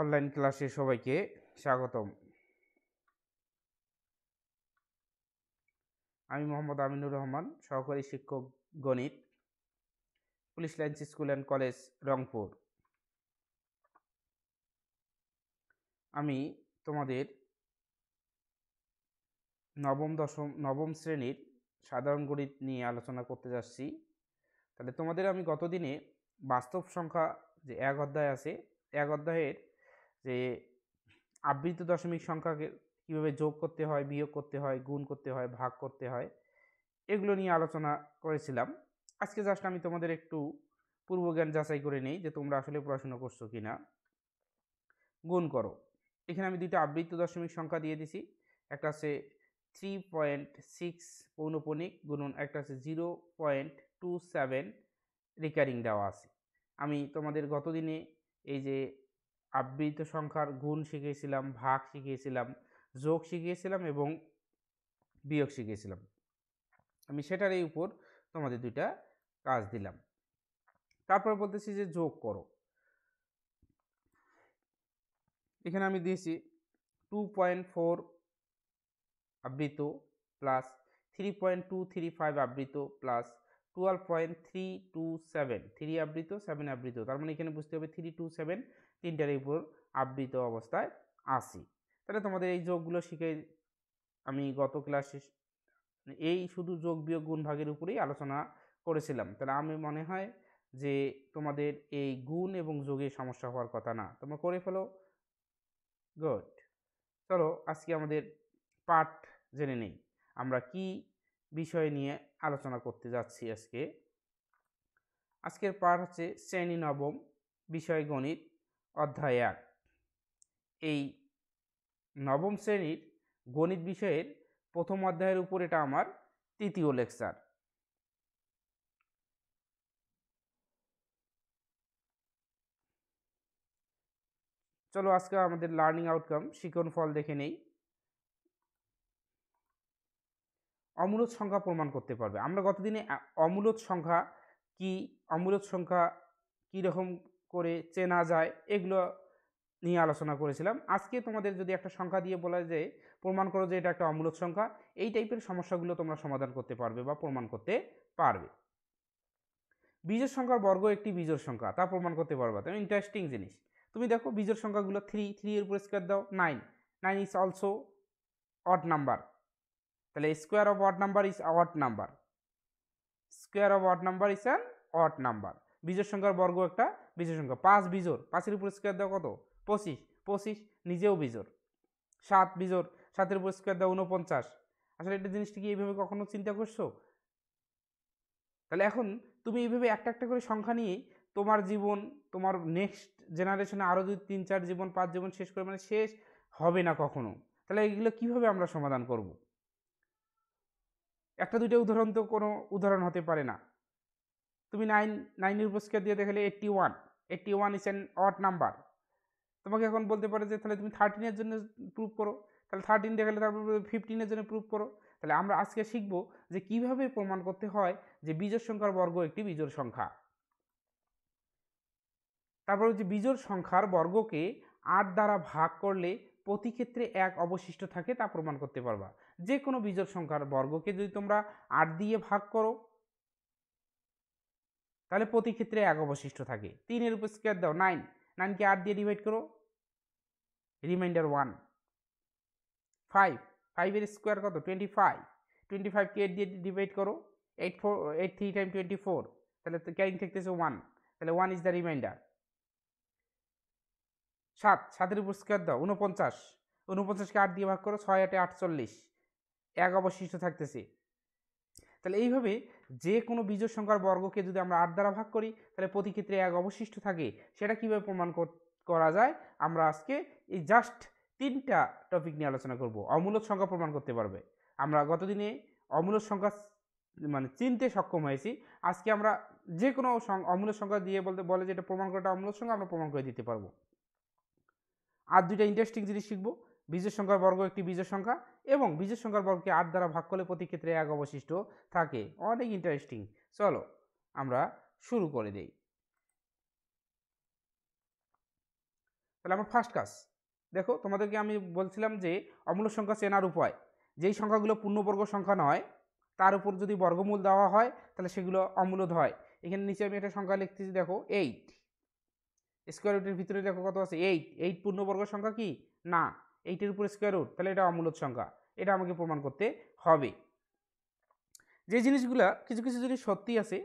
Online ক্লাসে সবাইকে স্বাগতম আমি মোহাম্মদ আমিনুর রহমান সহকারী শিক্ষক গণিত police lines school and college Rangpur আমি তোমাদের নবম দশম নবম শ্রেণীর সাধারণ গণিত নিয়ে আলোচনা করতে যাচ্ছি তাহলে তোমাদের আমি গতদিনে বাস্তব সংখ্যা যে এক অধ্যায় আছে এক অধ্যায়ের যে আবৃত দশমিক সংখ্যাকে কীভাবে যোগ করতে হয় বিয়োগ করতে হয় গুণ করতে হয় ভাগ করতে হয় এগুলো নিয়ে আলোচনা করেছিলাম আজকে জাস্ট আমি তোমাদের একটু পূর্বজ্ঞান যাচাই করে নিই যে তোমরা আসলে পড়াশোনা করছো কি না গুণ করো এখানে আমি দুইটা আবৃত্ত দশমিক সংখ্যা দিয়ে দিছি একটা আছে থ্রি পয়েন্ট সিক্স পৌনপণিক গুণন একটা আছে zero point two seven recurring দেওয়া আছে আমি তোমাদের গতদিনে এই যে আবৃত সংখ্যার গুণ শিখিয়েছিলাম ভাগ শিখিয়েছিলাম যোগ শিখিয়েছিলাম এবং বিয়োগ শিখিয়েছিলাম আমি সেটার এই উপর তোমাদের দুইটা কাজ দিলাম তারপর বলতেছি যে যোগ করো এখানে আমি দিয়েছি টু পয়েন্ট ফোর আবৃত plus three point two three five আবৃত plus twelve point three two seven three আবৃত সেভেন আবৃত তার মানে এখানে বুঝতে হবে থ্রি টু সেভেন তিনটার উপর আবৃত অবস্থায় আসি তাহলে তোমাদের এই যোগগুলো শিখে আমি গত ক্লাসে মানে এই শুধু যোগ বিয়োগ গুণ ভাগের উপরেই আলোচনা করেছিলাম তাহলে আমি মনে হয় যে তোমাদের এই গুণ এবং যোগে সমস্যা হওয়ার কথা না তোমরা করে ফেলো গুড চলো আজকে আমাদের পাঠ জেনে নেই আমরা কি বিষয় নিয়ে আলোচনা করতে যাচ্ছি আজকে আজকের পাঠ হচ্ছে শ্রেণী নবম বিষয় গণিত অধ্যায় এক এই নবম শ্রেণীর গণিত বিষয়ের প্রথম অধ্যায়ের উপর এটা আমার তৃতীয় লেকচার চলো আজকে আমাদের লার্নিং আউটকাম শিকন ফল দেখে নেই অমূলত সংখ্যা প্রমাণ করতে পারবে আমরা গতদিনে অমূলত সংখ্যা কি অমূলত সংখ্যা কীরকম করে চেনা যায় এগুলো নিয়ে আলোচনা করেছিলাম আজকে তোমাদের যদি একটা সংখ্যা দিয়ে বলা যায় প্রমাণ করো যে এটা একটা অমূলক সংখ্যা এই টাইপের সমস্যাগুলো তোমরা সমাধান করতে পারবে বা প্রমাণ করতে পারবে বীজের সংখ্যার বর্গ একটি বীজের সংখ্যা তা প্রমাণ করতে পারবে তো ইন্টারেস্টিং জিনিস তুমি দেখো বীজের সংখ্যাগুলো থ্রি থ্রি এর উপর স্কোয়ার দাও nine nine is also odd number তাহলে square of odd number is odd number square of odd number is an odd number বীজের সংখ্যার বর্গ একটা বীজের সংখ্যা পাঁচ বিজোর পাঁচের উপরে স্কোয়ার দেওয়া কত পঁচিশ পঁচিশ নিজেও বিজোর সাত বিজোর সাতের উপরে স্কোয়ার দেওয়া উনপঞ্চাশ আসলে এটা জিনিসটি কি এইভাবে কখনো চিন্তা করছো তাহলে এখন তুমি এইভাবে একটা একটা করে সংখ্যা নিয়ে তোমার জীবন তোমার নেক্সট জেনারেশনে আরও যদি তিন চার জীবন পাঁচ জীবন শেষ করে মানে শেষ হবে না কখনো তাহলে এগুলো কিভাবে আমরা সমাধান করব একটা দুইটা উদাহরণ তো কোনো উদাহরণ হতে পারে না তুমি নাইন নাইনের উপর স্কোয়ার দিয়ে দেখালে eighty one eighty one is an odd number তোমাকে এখন বলতে পারে যে তাহলে তুমি থার্টিনের জন্য প্রুভ করো তাহলে থার্টিন দেখালে তারপর ফিফটিনের জন্য প্রুভ করো তাহলে আমরা আজকে শিখব যে কিভাবে প্রমাণ করতে হয় যে বিজোর সংখ্যার বর্গ একটি বিজোর সংখ্যা তারপর হচ্ছে বিজোর সংখ্যার বর্গকে আট দ্বারা ভাগ করলে প্রতি ক্ষেত্রে এক অবশিষ্ট থাকে তা প্রমাণ করতে পারবা যে কোনো বিজোর সংখ্যার বর্গকে যদি তোমরা আট দিয়ে ভাগ করো তাহলে প্রতি ক্ষেত্রে এক অবশিষ্ট থাকে তিনের উপর স্কোয়ার দাও নাইন নাইনকে আট দিয়ে ডিভাইড করো রিমাইন্ডার ওয়ান ফাইভ ফাইভের স্কোয়ার কত টোয়েন্টি ফাইভ টোয়েন্টি ফাইভকে এইট দিয়ে ডিভাইড করো eight four eight three time twenty four তাহলে ক্যারিং থাকতেছে ওয়ান তাহলে ওয়ান ইজ দ্য রিমাইন্ডার সাত সাতের উপর স্কোয়ার দাও উনপঞ্চাশ উনপঞ্চাশকে আট দিয়ে ভাগ করো ছয় আটে আটচল্লিশ এক অবশিষ্ট থাকতেছে তাহলে এইভাবে যে কোনো বিজোড় সংখ্যার বর্গকে যদি আমরা আট দ্বারা ভাগ করি তাহলে প্রতি ক্ষেত্রে এক অবশিষ্ট থাকে সেটা কীভাবে প্রমাণ করা যায় আমরা আজকে এই জাস্ট তিনটা টপিক নিয়ে আলোচনা করব অমূলত সংখ্যা প্রমাণ করতে পারবে আমরা গতদিনে অমূলত সংখ্যা মানে চিনতে সক্ষম হয়েছি আজকে আমরা যে কোনো অমূলত সংখ্যা দিয়ে বলতে বলে যে এটা প্রমাণ করাটা অমূলত সংখ্যা আমরা প্রমাণ করে দিতে পারবো আর দুইটা ইন্টারেস্টিং জিনিস শিখবো বীজের সংখ্যার বর্গ একটি বীজের সংখ্যা এবং বীজের সংখ্যার বর্গকে আট দ্বারা ভাগ করলে প্রতি ক্ষেত্রে এক অবশিষ্ট থাকে অনেক ইন্টারেস্টিং চলো আমরা শুরু করে দেই তাহলে আমার ফার্স্ট কাজ দেখো তোমাদেরকে আমি বলছিলাম যে অমূল্য সংখ্যা চেনার উপায় যেই সংখ্যাগুলো পূর্ণবর্গ সংখ্যা নয় তার উপর যদি বর্গমূল দেওয়া হয় তাহলে সেগুলো অমূলদ হয় এখানে নিচে আমি একটা সংখ্যা লিখতেছি দেখো এইট স্কোয়ার রুটের ভিতরে দেখো কত আছে এইট এইট পূর্ণবর্গ সংখ্যা কি না এইটির উপর স্কোয়ার রুট তাহলে এটা অমূলক সংখ্যা এটা আমাকে প্রমাণ করতে হবে যে জিনিসগুলা কিছু কিছু জিনিস সত্যি আছে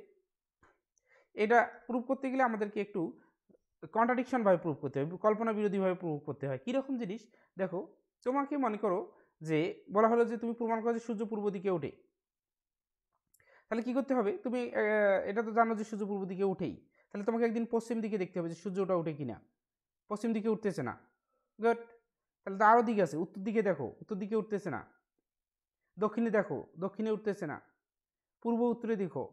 এটা প্রুভ করতে গেলে আমাদেরকে একটু কন্ট্রাডিকশনভাবে প্রুভ করতে হয় কল্পনা বিরোধীভাবে প্রুভ করতে হয় কীরকম জিনিস দেখো তোমাকে মনে করো যে বলা হলো যে তুমি প্রমাণ করো যে সূর্য পূর্ব দিকে ওঠে তাহলে কি করতে হবে তুমি এটা তো জানো যে সূর্য পূর্ব দিকে উঠেই তাহলে তোমাকে একদিন পশ্চিম দিকে দেখতে হবে যে সূর্য ওটা ওঠে কিনা পশ্চিম দিকে উঠতেছে না গুড তাহলে তো আরও দিকে আছে উত্তর দিকে দেখো উত্তর দিকে উঠতেছে না দক্ষিণে দেখো দক্ষিণে উঠতেছে না পূর্ব উত্তরে দেখো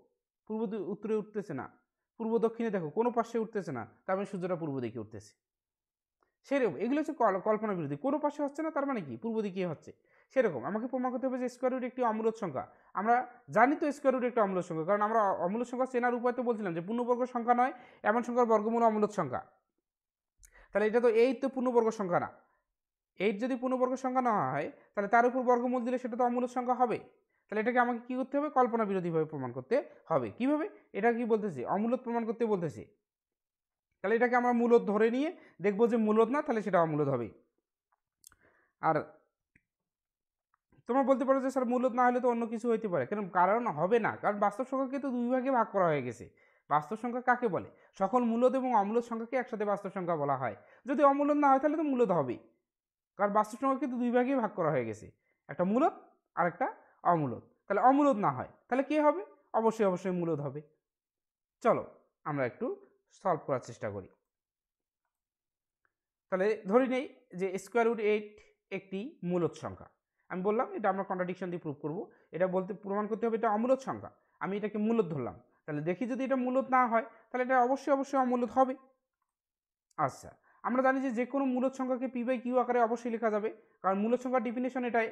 পূর্ব উত্তরে উঠতেছে না পূর্ব দক্ষিণে দেখো কোনো পাশে উঠতেছে না তার মানে সূর্যটা পূর্ব দিকে উঠতেছে সেরকম এগুলো হচ্ছে কল্পনা বিরোধী কোনো পাশে হচ্ছে না তার মানে কি পূর্ব দিকে হচ্ছে সেরকম আমাকে প্রমাণ করতে হবে যে স্কোয়ার রুট একটি অমূলত সংখ্যা আমরা জানি তো স্কোয়ার রুট একটা অমূলত সংখ্যা কারণ আমরা অমূলত সংখ্যা চেনার উপায় তো বলছিলাম যে পূর্ণবর্গ সংখ্যা নয় এমন সংখ্যার বর্গমূল অমূলত সংখ্যা তাহলে এটা তো এই তো পূর্ণবর্গ সংখ্যা না এইট যদি পূর্ণবর্গ সংখ্যা না হয় তাহলে তার উপর বর্গমূল দিলে সেটা তো অমূলক সংখ্যা হবে তাহলে এটাকে আমাকে কী করতে হবে কল্পনা বিরোধীভাবে প্রমাণ করতে হবে কীভাবে এটা কি বলতেছে অমূলত প্রমাণ করতে বলতেছে তাহলে এটাকে আমরা মূলত ধরে নিয়ে দেখব যে মূলত না তাহলে সেটা অমূলত হবে আর তোমরা বলতে পারো যে স্যার মূলত না হলে তো অন্য কিছু হইতে পারে কেন কারণ হবে না কারণ বাস্তব সংখ্যাকে তো দুই ভাগে ভাগ করা হয়ে গেছে বাস্তব সংখ্যা কাকে বলে সকল মূলত এবং অমূলত সংখ্যাকে একসাথে বাস্তব সংখ্যা বলা হয় যদি অমূলত না হয় তাহলে তো মূলত হবেই কারণ বাস্তব বাস্তুসংখ্যা কিন্তু দুই ভাগে ভাগ করা হয়ে গেছে একটা মূলত আর একটা অমূলত তাহলে অমূলত না হয় তাহলে কে হবে অবশ্যই অবশ্যই মূলত হবে চলো আমরা একটু সলভ করার চেষ্টা করি তাহলে ধরি নেই যে স্কোয়ার রুট এইট একটি মূলত সংখ্যা আমি বললাম এটা আমরা কন্ট্রাডিকশন দিয়ে প্রুভ করবো এটা বলতে প্রমাণ করতে হবে এটা অমূলত সংখ্যা আমি এটাকে মূলত ধরলাম তাহলে দেখি যদি এটা মূলত না হয় তাহলে এটা অবশ্যই অবশ্যই অমূলত হবে আচ্ছা আমরা জানি যে যে কোনো মূলত সংখ্যাকে পি বাই কিউ আকারে অবশ্যই লেখা যাবে কারণ মূলত সংখ্যার ডিফিনেশন এটাই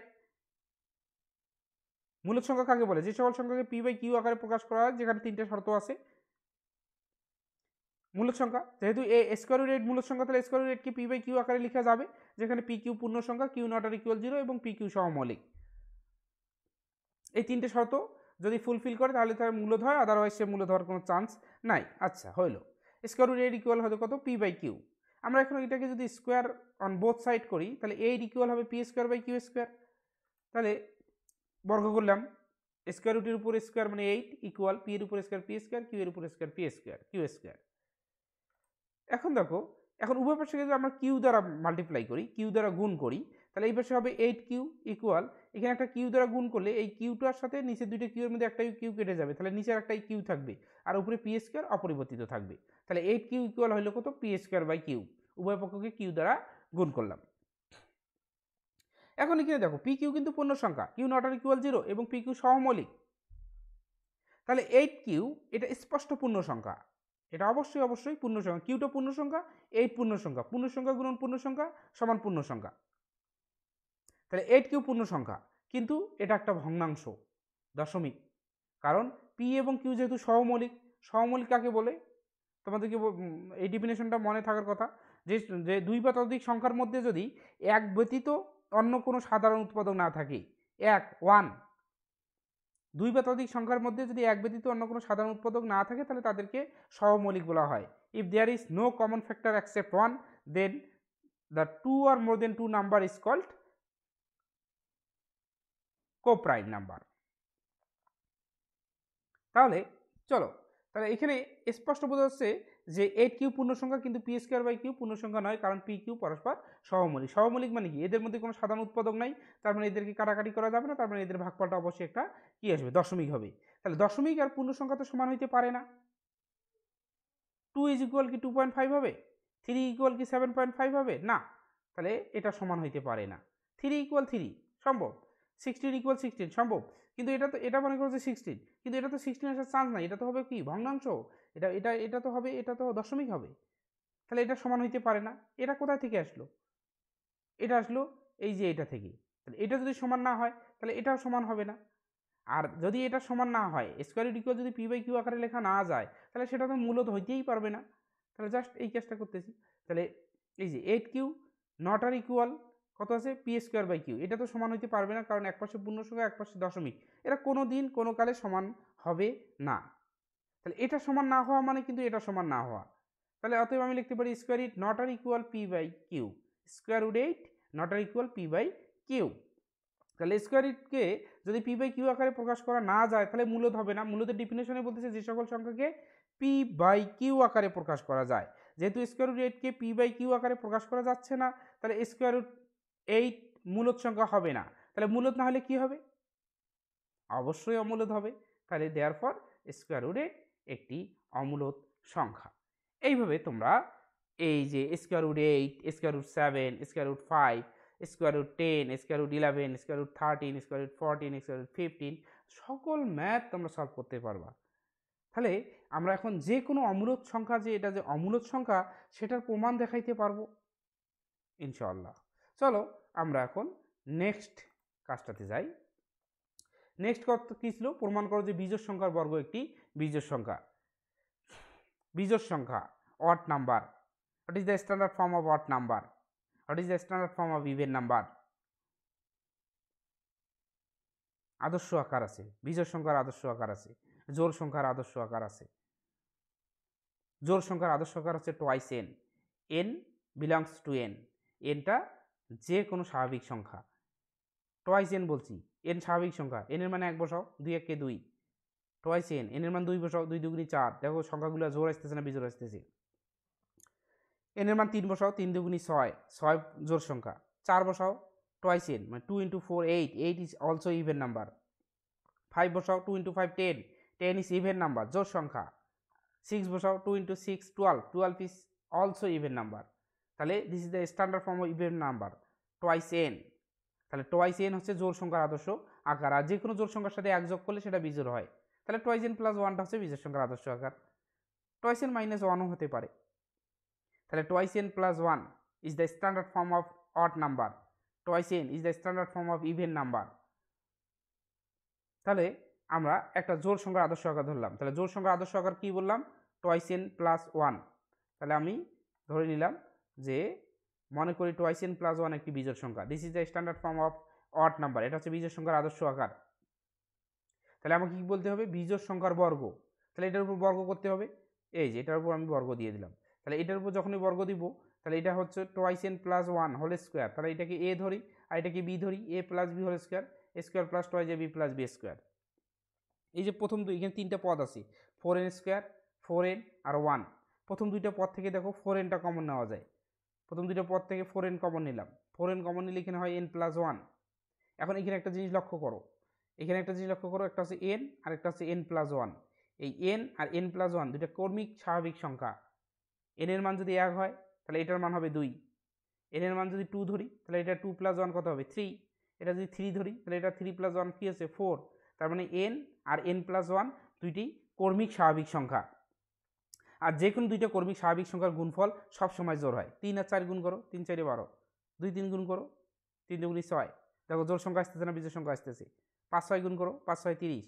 মূলত সংখ্যা কাকে বলে যে সকল সংখ্যাকে পি বাই কিউ আকারে প্রকাশ করা হয় যেখানে তিনটে শর্ত আছে মূলত সংখ্যা যেহেতু এ স্কোয়ার রেট মূলত সংখ্যা তাহলে স্কোয়ার রেটকে পি বাই কিউ আকারে লেখা যাবে যেখানে পি কিউ পূর্ণ সংখ্যা Q not are equal zero এবং পি কিউ সমমৌলিক এই তিনটে শর্ত যদি ফুলফিল করে তাহলে তার মূলত হয় আদারওয়াইজ সে মূলত হওয়ার কোনো চান্স নাই আচ্ছা হইল স্কোয়ার রেট ইকুয়াল হয়তো কত পি বাই কিউ আমরা এখন এটাকে যদি স্কোয়ার অন বোথ সাইড করি তাহলে এইট ইকুয়াল হবে P square by Q square তাহলে বর্গ করলাম স্কোয়ার রুটের উপর স্কোয়ার মানে এইট ইকুয়াল পি এর উপর স্কোয়ার পি স্কোয়ার কিউ এর উপর square P square Q square এখন দেখো এখন উভয় পাশে যদি আমরা কিউ দ্বারা মাল্টিপ্লাই করি কিউ দ্বারা গুণ করি তাহলে এই পাশে হবে এইট কিউ ইকুয়াল এখানে একটা কিউ দ্বারা গুণ করলে এই কিউটার সাথে নিচের দুইটা এর মধ্যে একটা কিউ কেটে যাবে তাহলে নিচের একটাই কিউ থাকবে আর উপরে পি স্কোয়ার অপরিবর্তিত থাকবে তাহলে এইট কিউ ইকুয়াল হইলো কত পি স্কোয়ার বাই কিউ উভয় পক্ষকে কিউ দ্বারা গুণ করলাম এখন এখানে দেখো পি কিউ কিন্তু পূর্ণ সংখ্যা Q not are equal zero এবং পি কিউ সহমৌলিক তাহলে এইট কিউ এটা স্পষ্ট পূর্ণ সংখ্যা এটা অবশ্যই অবশ্যই পূর্ণ সংখ্যা কিউটা পূর্ণ সংখ্যা এইট পূর্ণ সংখ্যা পূর্ণ সংখ্যা গুণন পূর্ণ সংখ্যা সমান পূর্ণ সংখ্যা তাহলে এইট কিউ পূর্ণ সংখ্যা কিন্তু এটা একটা ভগ্নাংশ দশমিক কারণ পি এবং কিউ যেহেতু সহমৌলিক সহমৌলিক কাকে বলে তোমাদেরকে এই ডিফিনেশনটা মনে থাকার কথা যে যে দুই বা ততোধিক সংখ্যার মধ্যে যদি এক ব্যতীত অন্য কোনো সাধারণ উৎপাদক না থাকে এক ওয়ান দুই বা ততোধিক সংখ্যার মধ্যে যদি এক ব্যতীত অন্য কোনো সাধারণ উৎপাদক না থাকে তাহলে তাদেরকে সহমৌলিক বলা হয় if there is no common factor accept one then the two or more than two number is called coprime number তাহলে চলো তাহলে এখানে স্পষ্ট বোঝা যাচ্ছে যে এইট কিউ পূর্ণসংখ্যা কিন্তু পি স্কোয়ার বাই কিউ পূর্ণসংখ্যা নয় কারণ পি কিউ পরস্পর সহমৌলিক সহমৌলিক মানে কি এদের মধ্যে কোনো সাধারণ উৎপাদক নাই তার মানে এদেরকে কাটাকাটি করা যাবে না তার মানে এদের ভাগফলটা অবশ্যই একটা কী আসবে দশমিক হবে তাহলে দশমিক আর পূর্ণসংখ্যা তো সমান হইতে পারে না টু ইজ ইকুয়াল কি টু পয়েন্ট ফাইভ হবে থ্রি ইকুয়াল কি সেভেন পয়েন্ট ফাইভ হবে না তাহলে এটা সমান হইতে পারে না থ্রি ইকুয়াল থ্রি সম্ভব সিক্সটিন ইকুয়াল সিক্সটিন সম্ভব কিন্তু এটা তো এটা মনে করো যে সিক্সটিন কিন্তু এটা তো সিক্সটিন আসার চান্স নাই এটা তো হবে কি ভগ্নাংশ এটা এটা এটা তো হবে এটা তো দশমিক হবে তাহলে এটা সমান হইতে পারে না এটা কোথায় থেকে আসলো এটা আসলো এই যে এটা থেকে তাহলে এটা যদি সমান না হয় তাহলে এটাও সমান হবে না আর যদি এটা সমান না হয় স্কোয়ার ইউড ইকুয়াল যদি পি বাই কিউ আকারে লেখা না যায় তাহলে সেটা তো মূলত হইতেই পারবে না তাহলে জাস্ট এই কাজটা করতেছি তাহলে এই যে eight Q not are equal কত আছে পি স্কোয়ার বাই কিউ এটা তো সমান হইতে পারবে না কারণ এক পাশে পূর্ণসংখ্যা এক পাশে দশমিক এরা কোনো দিন কোনো কালে সমান হবে না তাহলে এটা সমান না হওয়া মানে কিন্তু এটা সমান না হওয়া তাহলে অতএব আমি লিখতে পারি square eight not are equal P by Q square root eight not are equal P by Q তাহলে স্কোয়ার ইটকে যদি পি বাই কিউ আকারে প্রকাশ করা না যায় তাহলে মূলত হবে না মূলত ডিফিনেশনে বলতেছে যে সকল সংখ্যাকে পি বাই কিউ আকারে প্রকাশ করা যায় যেহেতু স্কোয়ার রুট এইটকে পি বাই কিউ আকারে প্রকাশ করা যাচ্ছে না তাহলে স্কোয়ার রুট এইট মূলত সংখ্যা হবে না তাহলে মূলত না হলে কি হবে অবশ্যই অমূলত হবে তাহলে দেয়ার ফর স্কোয়ার রুটের একটি অমূলত সংখ্যা এইভাবে তোমরা এই যে square root eight square root seven square root five square root ten square root eleven square root thirteen square root fourteen square root fifteen সকল ম্যাথ তোমরা সলভ করতে পারবা তাহলে আমরা এখন যে কোনো অমূলত সংখ্যা যে এটা যে অমূলত সংখ্যা সেটার প্রমাণ দেখাইতে পারবো ইনশাল্লাহ চলো আমরা এখন নেক্সট কাজটাতে যাই নেক্সট কত কী ছিল প্রমাণ করো যে বীজর সংখ্যার বর্গ একটি বীজর সংখ্যা বীজর সংখ্যা odd number what is the standard form of odd number what is the standard form of even number আদর্শ আকার আছে বীজর সংখ্যার আদর্শ আকার আছে জোর সংখ্যার আদর্শ আকার আছে জোর সংখ্যার আদর্শ আকার হচ্ছে twice N N belongs to N এনটা যে কোনো স্বাভাবিক সংখ্যা টয়েস এন বলছি এন স্বাভাবিক সংখ্যা এনের মানে এক বসাও দুই এককে দুই টয়েস এন এনের মান দুই বসাও দুই দুগুণি চার দেখো সংখ্যাগুলো জোর আসতেছে না বিজোর আসতেছে এনের মান তিন বসাও তিন দুগুণি ছয় ছয় জোর সংখ্যা চার বসাও টয়েস এন মানে two into four eight eight is also even number five বসাও two into five ten ten is even number জোর সংখ্যা সিক্স বসাও two into six twelve twelve is also even number তাহলে this is the standard form of even number twice N তাহলে twice N হচ্ছে জোর সংখ্যার আদর্শ আকার আর যে কোনো জোর সংখ্যার সাথে এক যোগ করলে সেটা বিজোর হয় তাহলে টোয়াইস এন প্লাস ওয়ানটা হচ্ছে বিজোর সংখ্যার আদর্শ আকার টোয়াইস এন মাইনাস ওয়ানও হতে পারে তাহলে twice N plus one is the standard form of odd number twice N is the standard form of even number তাহলে আমরা একটা জোর সংখ্যার আদর্শ আকার ধরলাম তাহলে জোর সংখ্যার আদর্শ আকার কী বললাম টোয়াইস এন প্লাস ওয়ান তাহলে আমি ধরে নিলাম যে মনে করি টোয়াইস এন প্লাস ওয়ান একটি বীজের সংখ্যা this is the standard form of odd number এটা হচ্ছে বীজের সংখ্যার আদর্শ আকার তাহলে আমাকে কী বলতে হবে বীজের সংখ্যার বর্গ তাহলে এটার উপর বর্গ করতে হবে এই যে এটার উপর আমি বর্গ দিয়ে দিলাম তাহলে এটার উপর যখনই বর্গ দিব তাহলে এটা হচ্ছে twice N plus one whole square তাহলে এটাকে এ ধরি আর এটাকে বি ধরি A plus B whole square square plus twice A B plus B square এই যে প্রথম দুই এখানে তিনটা পদ আছে four N square four N আর ওয়ান প্রথম দুইটা পদ থেকে দেখো ফোর এনটা কমন নেওয়া যায় প্রথম দুটো পদ থেকে ফোর এন কমন নিলাম ফোর এন কমন নিলে এখানে হয় এন প্লাস ওয়ান এখন এখানে একটা জিনিস লক্ষ্য করো এখানে একটা জিনিস লক্ষ্য করো একটা হচ্ছে এন আর একটা হচ্ছে এন প্লাস ওয়ান এই এন আর এন প্লাস ওয়ান দুটো কর্মিক স্বাভাবিক সংখ্যা এন এর মান যদি এক হয় তাহলে এটার মান হবে দুই এন এর মান যদি টু ধরি তাহলে এটা টু প্লাস ওয়ান কত হবে থ্রি এটা যদি থ্রি ধরি তাহলে এটা থ্রি প্লাস ওয়ান কী আছে ফোর তার মানে এন আর এন প্লাস ওয়ান দুইটি কর্মিক স্বাভাবিক সংখ্যা আর যে কোনো দুইটা কর্মী স্বাভাবিক সংখ্যার গুণফল সব সময় জোর হয় তিন আর চার গুণ করো তিন চারে বারো দুই তিন গুণ করো তিন দুগুণি ছয় দেখো জোর সংখ্যা আসতেছে না বীজের সংখ্যা আসতেছে পাঁচ ছয় গুণ করো পাঁচ ছয় তিরিশ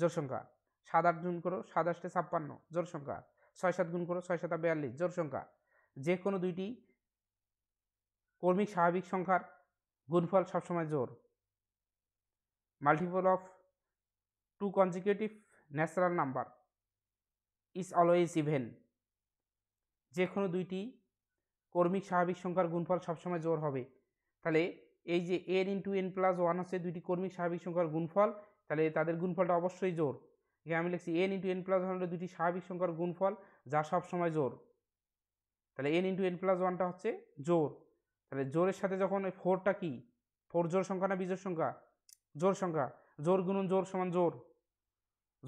জোর সংখ্যা সাত আট গুণ করো সাত আটে ছাপ্পান্ন জোর সংখ্যা ছয় সাত গুণ করো ছয় সাত বিয়াল্লিশ জোর সংখ্যা যে কোনো দুইটি কর্মিক স্বাভাবিক সংখ্যার গুণফল সবসময় জোর multiple of two consecutive natural number is always even যে কোনো দুইটি কর্মিক স্বাভাবিক সংখ্যার গুণফল সবসময় জোর হবে তাহলে এই যে N into N plus one হচ্ছে দুইটি কর্মিক স্বাভাবিক সংখ্যার গুণফল তাহলে তাদের গুণফলটা অবশ্যই জোর এখানে আমি লিখছি N into N plus one হলো দুটি স্বাভাবিক সংখ্যার গুণফল যা সবসময় জোর তাহলে এন ইন্টু এন প্লাস ওয়ানটা হচ্ছে জোর তাহলে জোরের সাথে যখন ওই ফোরটা কি ফোর জোর সংখ্যা না বিজোর সংখ্যা জোর সংখ্যা জোর গুণন জোর সমান জোর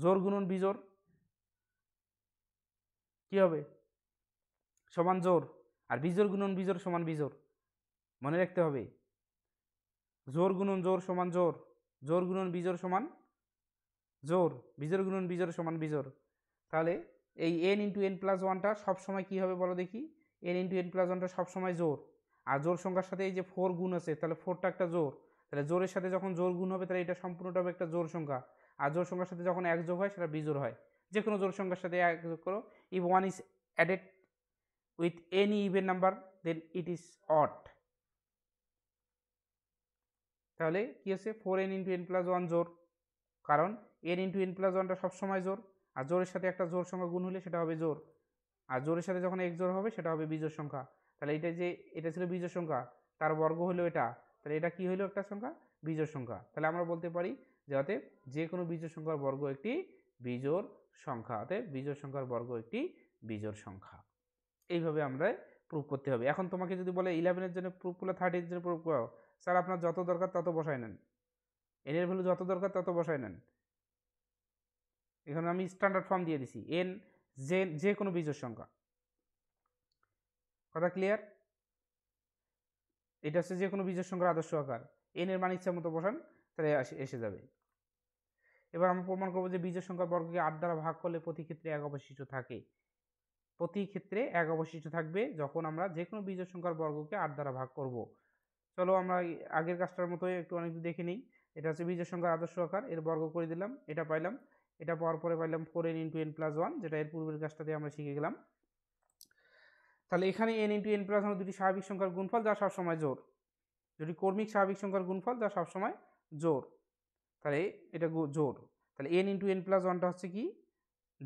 জোর গুণন বিজোর কি হবে সমান জোর আর বিজোর গুণন বিজোর সমান বিজোর মনে রাখতে হবে জোর গুণন জোর সমান জোর জোর গুণন বিজোর সমান জোর বিজোর গুণন বিজোর সমান বিজোর তাহলে এই এন ইন্টু এন প্লাস ওয়ানটা সবসময় কী হবে বলো দেখি এন ইন্টু এন প্লাস ওয়ানটা সবসময় জোর আর জোর সংখ্যার সাথে এই যে ফোর গুণ আছে তাহলে ফোরটা একটা জোর তাহলে জোরের সাথে যখন জোর গুণ হবে তাহলে এটা সম্পূর্ণটা হবে একটা জোর সংখ্যা আর জোর সংখ্যার সাথে যখন এক যোগ হয় সেটা বিজোর হয় যে কোনো জোড় সংখ্যার সাথে এক যোগ করো if one is added with any even number then it is odd তাহলে কী আছে four N into N plus one জোর কারণ এন ইন্টু এন প্লাস ওয়ানটা সবসময় জোর আর জোরের সাথে একটা জোর সংখ্যা গুণ হলে সেটা হবে জোর আর জোরের সাথে যখন এক জোর হবে সেটা হবে বীজোর সংখ্যা তাহলে এটা যে এটা ছিল বীজোর সংখ্যা তার বর্গ হলো এটা তাহলে এটা কি হলো একটা সংখ্যা বীজোর সংখ্যা তাহলে আমরা বলতে পারি যাতে যে কোনো বীজোর সংখ্যার বর্গ একটি বীজোর সংখ্যা অতএব বিজোড় সংখ্যার বর্গ একটি বিজোড় সংখ্যা এইভাবে আমরা প্রুফ করতে হবে এখন তোমাকে যদি বলে ইলেভেনের জন্য প্রুফ করলে থার্টিনের জন্য প্রুফ করো স্যার আপনার যত দরকার তত বসায় নেন এনের ভ্যালু যত দরকার তত বসায় নেন এখানে আমি স্ট্যান্ডার্ড ফর্ম দিয়ে দিছি এন যে যে কোনো বীজের সংখ্যা কথা ক্লিয়ার এটা হচ্ছে যে কোনো বীজের সংখ্যার আদর্শ আকার এন এর মান ইচ্ছা মতো বসান তাহলে এসে যাবে এবার আমরা প্রমাণ করবো যে বীজের সংখ্যা বর্গকে আট দ্বারা ভাগ করলে প্রতি ক্ষেত্রে এক অবশিষ্ট থাকে প্রতি ক্ষেত্রে এক অবশিষ্ট থাকবে যখন আমরা যে কোনো বীজের সংখ্যার বর্গকে আট দ্বারা ভাগ করব। চলো আমরা আগের কাজটার মতোই একটু অনেক দেখে নিই এটা হচ্ছে বীজের সংখ্যার আদর্শ আকার এর বর্গ করে দিলাম এটা পাইলাম এটা পাওয়ার পরে পাইলাম four N into N plus one যেটা এর পূর্বের কাজটাতে আমরা শিখে গেলাম তাহলে এখানে N into N plus one দুটি স্বাভাবিক সংখ্যার গুণফল যা সবসময় জোর দুটি কর্মিক স্বাভাবিক সংখ্যার গুণফল যা সবসময় জোর তাহলে এটা জোর তাহলে এন ইন্টু এন প্লাস ওয়ানটা হচ্ছে কি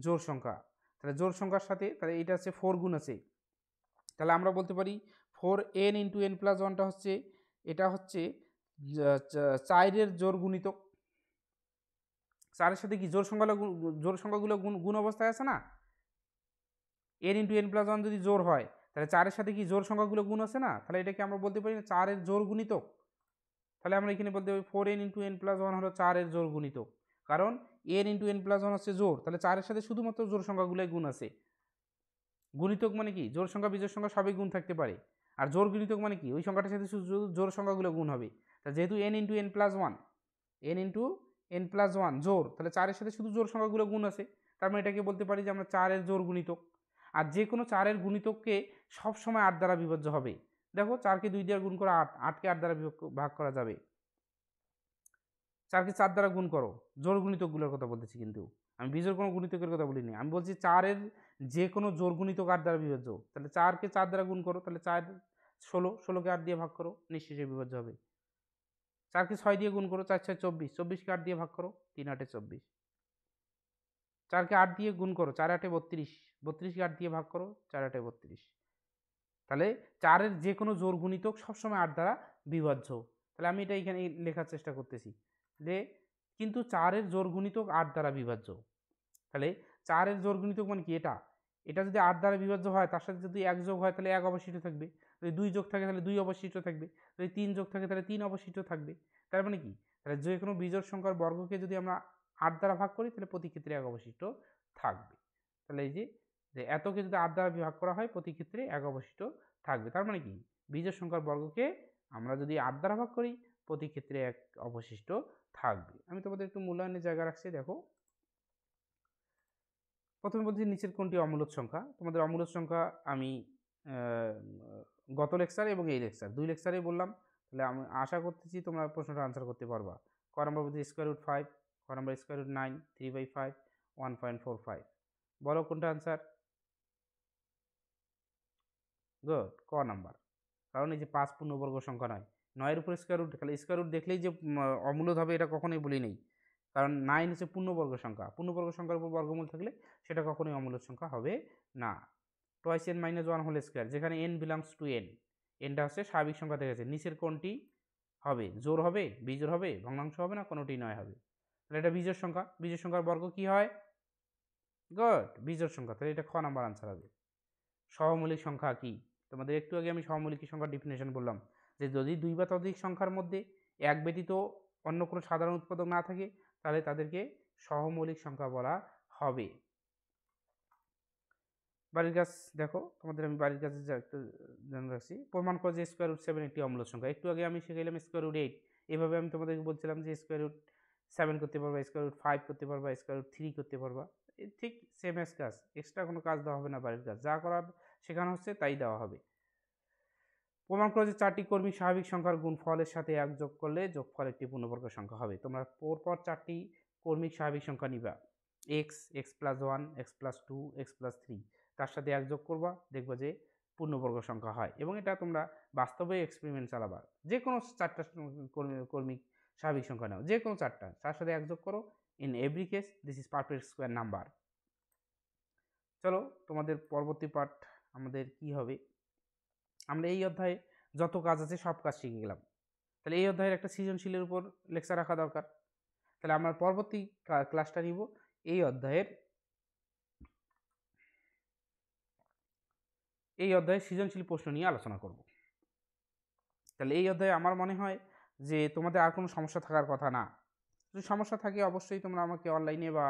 জোর সংখ্যা তাহলে জোর সংখ্যার সাথে তাহলে এটা হচ্ছে ফোর গুণ আছে তাহলে আমরা বলতে পারি four N into N plus ওয়ানটা হচ্ছে এটা হচ্ছে চারের জোর গুণিতক চারের সাথে কি জোর সংখ্যা জোর সংখ্যাগুলো গুণ গুণ অবস্থায় আছে না N into N plus one যদি জোর হয় তাহলে চারের সাথে কি জোর সংখ্যাগুলো গুণ আছে না তাহলে এটাকে আমরা বলতে পারি না চারের জোর গুণিতক তাহলে আমরা এখানে বলতে পারি four N into N plus one হলো চারের জোর গুণিত কারণ N into N plus one হচ্ছে জোর তাহলে চারের সাথে শুধুমাত্র জোর সংখ্যাগুলোই গুণ আছে গুণিতক মানে কি জোর সংখ্যা বিজোর সংখ্যা সবই গুণ থাকতে পারে আর জোর গুণিতক মানে কি ওই সংখ্যাটার সাথে শুধু জোর সংখ্যাগুলো গুণ হবে তা যেহেতু N into N plus one N into N plus one জোর তাহলে চারের সাথে শুধু জোর সংখ্যাগুলো গুণ আছে তার মানে এটাকে বলতে পারি যে আমরা চারের জোর গুণিতক আর যে কোনো চারের গুণিতককে সবসময় আট দ্বারা বিভাজ্য হবে দেখো চারকে দুই দ্বারা গুণ করো আট আটকে আট দ্বারা ভাগ করা যাবে চারকে চার দ্বারা গুণ করো জোর গুণিতকগুলোর কথা বলতেছি কিন্তু আমি বিজোর কোনো গুণিতকের কথা বলিনি আমি বলছি চারের যে কোনো জোর গুণিতক আট দ্বারা বিভাজ্য তাহলে চারকে চার দ্বারা গুণ করো তাহলে চার ষোলো ষোলোকে আট দিয়ে ভাগ করো নিঃশেষে বিভাজ্য হবে চারকে ছয় দিয়ে গুণ করো চার ছয় চব্বিশ চব্বিশকে আট দিয়ে ভাগ করো তিন আটে চব্বিশ চারকে আট দিয়ে গুণ করো চার আটে বত্রিশ বত্রিশকে আট দিয়ে ভাগ করো চার আটে বত্রিশ তাহলে চারের যে কোনো জোর গুণিতক সবসময় আট দ্বারা বিভাজ্য তাহলে আমি এটা এখানে লেখার চেষ্টা করতেছি যে কিন্তু চারের জোর গুণিতক আট দ্বারা বিভাজ্য তাহলে চারের জোর গুণিতক মানে কি এটা এটা যদি আট দ্বারা বিভাজ্য হয় তার সাথে যদি এক যোগ হয় তাহলে এক অবশিষ্ট থাকবে যদি দুই যোগ থাকে তাহলে দুই অবশিষ্ট থাকবে যদি তিন যোগ থাকে তাহলে তিন অবশিষ্ট থাকবে তার মানে কি তাহলে যে কোনো বিজোর সংখ্যার বর্গকে যদি আমরা আট দ্বারা ভাগ করি তাহলে প্রতি ক্ষেত্রে এক অবশিষ্ট থাকবে তাহলে এই যে যে এত কিছু আর দ্বারা বিভাগ করা হয় প্রতি ক্ষেত্রে এক অবশিষ্ট থাকবে তার মানে কি বীজের সংখ্যার বর্গকে আমরা যদি আর দ্বারা ভাগ করি প্রতি ক্ষেত্রে এক অবশিষ্ট থাকবে আমি তোমাদের একটু মূল্যায়নের জায়গা রাখছি দেখো প্রথমে বলছি নিচের কোনটি অমূলত সংখ্যা তোমাদের অমূলত সংখ্যা আমি গত লেকচার এবং এই লেকচার দুই লেকচারেই বললাম তাহলে আমি আশা করতেছি তোমরা প্রশ্নটা আনসার করতে পারবা ক নম্বর বলছি স্কোয়ার রুট ফাইভ ক number square root nine three by five one point four five বলো কোনটা আনসার গুড ক নাম্বার কারণ এই যে পাঁচ পূর্ণবর্গ সংখ্যা নয় নয়ের উপরে স্কোয়ার রুট তাহলে স্কোয়ার রুট দেখলেই যে অমূলত হবে এটা কখনোই বলি নেই কারণ নাইন হচ্ছে পূর্ণবর্গ সংখ্যা পূর্ণবর্গ সংখ্যার উপর বর্গমূল থাকলে সেটা কখনোই অমূলত সংখ্যা হবে না twice N minus one whole square যেখানে এন বিলংস টু এন এনটা হচ্ছে স্বাভাবিক সংখ্যা থেকে গেছে নিচের কোনটি হবে জোর হবে বীজোর হবে ভগ্নাংশ হবে না কোনোটি নয় হবে তাহলে এটা বীজের সংখ্যা বীজের সংখ্যার বর্গ কি হয় গড বীজের সংখ্যা তাহলে এটা খ নাম্বার আনসার হবে সহমৌলিক সংখ্যা কী তোমাদের একটু আগে আমি সমমৌলিক সংখ্যার ডিফিনেশন বললাম যে যদি দুই বা ততোধিক সংখ্যার মধ্যে এক ব্যতীত অন্য কোনো সাধারণ উৎপাদক না থাকে তাহলে তাদেরকে সহমৌলিক সংখ্যা বলা হবে বাড়ির গাছ দেখো তোমাদের আমি বাড়ির গাছের একটু রাখছি প্রমাণ করে যে স্কোয়ার রুট সেভেন একটি অম্ল সংখ্যা একটু আগে আমি শিখাইলাম স্কোয়ার রুট এইট এভাবে আমি তোমাদেরকে বলছিলাম যে স্কোয়ার রুট সেভেন করতে পারবা স্কোয়ার রুট ফাইভ করতে পারবা স্কোয়ার রুট থ্রি করতে পারবা ঠিক সেম এস কাজ এক্সট্রা কোনো কাজ দেওয়া হবে না বাড়ির কাজ যা করার সেখানে হচ্ছে তাই দেওয়া হবে প্রমাণ করো যে চারটি কর্মী স্বাভাবিক সংখ্যার গুণফলের সাথে এক যোগ করলে যোগফল একটি পূর্ণবর্গ সংখ্যা হবে তোমরা পরপর চারটি কর্মিক স্বাভাবিক সংখ্যা নিবা X X plus one X plus two X plus three তার সাথে এক যোগ করবা দেখবা যে পূর্ণবর্গ সংখ্যা হয় এবং এটা তোমরা বাস্তবে এক্সপেরিমেন্ট চালাবা যে কোনো চারটা কর্মিক স্বাভাবিক সংখ্যা নাও যে কোনো চারটা তার সাথে এক যোগ করো in every case this is perfect square number চলো তোমাদের পরবর্তী পার্ট আমাদের কি হবে আমরা এই অধ্যায়ে যত কাজ আছে সব কাজ শিখে গেলাম তাহলে এই অধ্যায়ের একটা সৃজনশীলের উপর লেকচার রাখা দরকার তাহলে আমরা পরবর্তী ক্লাসটা নিব এই অধ্যায়ের এই অধ্যায়ে সৃজনশীল প্রশ্ন নিয়ে আলোচনা করব তাহলে এই অধ্যায়ে আমার মনে হয় যে তোমাদের আর কোনো সমস্যা থাকার কথা না যদি সমস্যা থাকে অবশ্যই তোমরা আমাকে অনলাইনে বা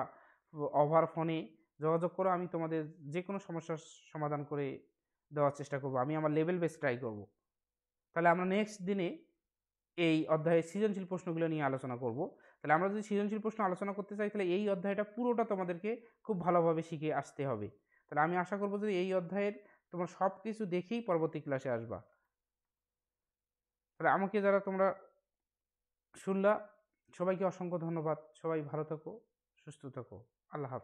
ওভার ফোনে যোগাযোগ করো আমি তোমাদের যে কোনো সমস্যার সমাধান করে দেওয়ার চেষ্টা করব আমি আমার লেভেল বেস ট্রাই করব তাহলে আমরা নেক্সট দিনে এই অধ্যায়ে সৃজনশীল প্রশ্নগুলো নিয়ে আলোচনা করব তাহলে আমরা যদি সৃজনশীল প্রশ্ন আলোচনা করতে চাই তাহলে এই অধ্যায়টা পুরোটা তোমাদেরকে খুব ভালোভাবে শিখে আসতে হবে তাহলে আমি আশা করবো যে এই অধ্যায়ের তোমার সব কিছু দেখেই পরবর্তী ক্লাসে আসবা তাহলে আমাকে যারা তোমরা শুনলা সবাইকে অসংখ্য ধন্যবাদ সবাই ভালো থাকো সুস্থ থাকো আল্লাহ হাফিজ